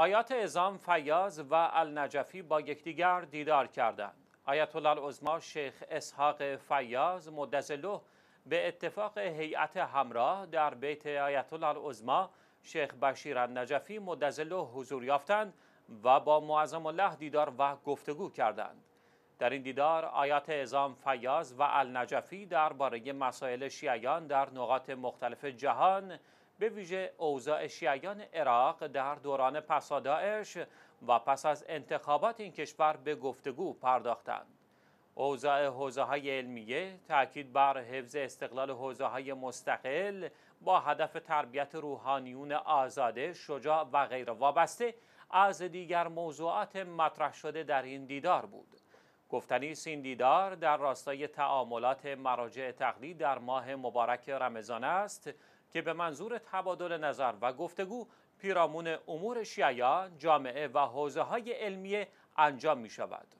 آیات ازام فیاض و النجفی با یکدیگر دیدار کردند آیت الله العظما شیخ اسحاق فیاض مدزله به اتفاق هیئت همراه در بیت آیت الله العظما شیخ بشیر النجفی مدزله حضور یافتند و با معظم الله دیدار و گفتگو کردند در این دیدار آیات ازام فیاض و النجفی درباره مسائل شیعیان در نقاط مختلف جهان به ویژه اوضاع شیعیان عراق در دوران پساداعش و پس از انتخابات این کشور به گفتگو پرداختند. اوضاع حوزه های علمیه تاکید بر حفظ استقلال حوزه های مستقل با هدف تربیت روحانیون آزاده شجاع و غیر وابسته از دیگر موضوعات مطرح شده در این دیدار بود گفتنی این دیدار در راستای تعاملات مراجع تقلید در ماه مبارک رمضان است که به منظور تبادل نظر و گفتگو پیرامون امور شیعیان جامعه و حوزه های علمی انجام می شود.